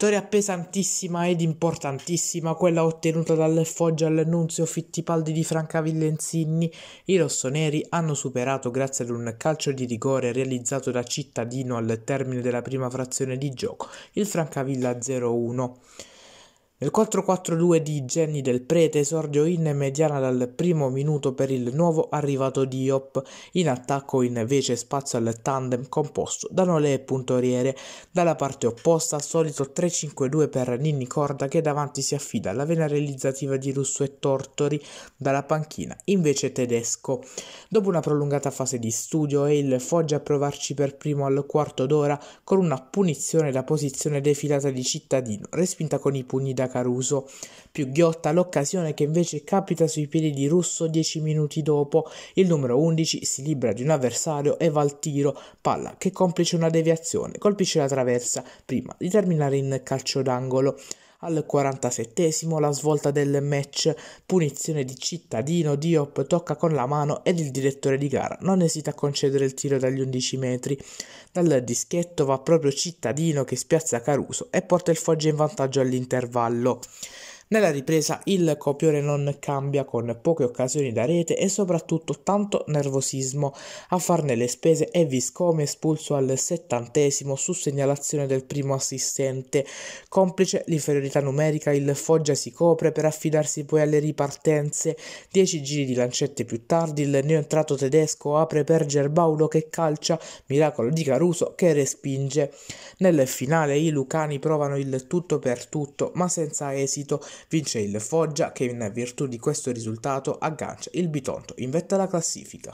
Vittoria pesantissima ed importantissima quella ottenuta dal Foggia al Fittipaldi di Francavilla Insinni. I rossoneri hanno superato grazie ad un calcio di rigore realizzato da Cittadino al termine della prima frazione di gioco il Francavilla 0-1. Nel 4-4-2 di Jenny del Prete esordio in mediana dal primo minuto per il nuovo arrivato di Diop, in attacco invece spazio al tandem composto da Nole e Puntoriere, dalla parte opposta solito 3-5-2 per Ninni Corda che davanti si affida alla vena realizzativa di Russo e Tortori, dalla panchina invece Tedesco. Dopo una prolungata fase di studio è il Foggia a provarci per primo al quarto d'ora con una punizione da posizione defilata di cittadino, respinta con i pugni da Caruso. Più ghiotta l'occasione che invece capita sui piedi di Russo dieci minuti dopo. Il numero 11 si libera di un avversario e va al tiro, palla che complice una deviazione, colpisce la traversa prima di terminare in calcio d'angolo. Al 47 la svolta del match, punizione di cittadino, Diop tocca con la mano ed il direttore di gara non esita a concedere il tiro dagli 11 metri. Dal dischetto va proprio cittadino che spiazza Caruso e porta il Foggia in vantaggio all'intervallo. Nella ripresa il copione non cambia con poche occasioni da rete e soprattutto tanto nervosismo a farne le spese è Viscomi espulso al settantesimo su segnalazione del primo assistente. Complice l'inferiorità numerica il Foggia si copre per affidarsi poi alle ripartenze. Dieci giri di lancette più tardi il neoentrato tedesco apre per Gerbaulo che calcia, miracolo di Caruso che respinge. Nel finale i Lucani provano il tutto per tutto ma senza esito Vince il Foggia che in virtù di questo risultato aggancia il Bitonto in vetta alla classifica.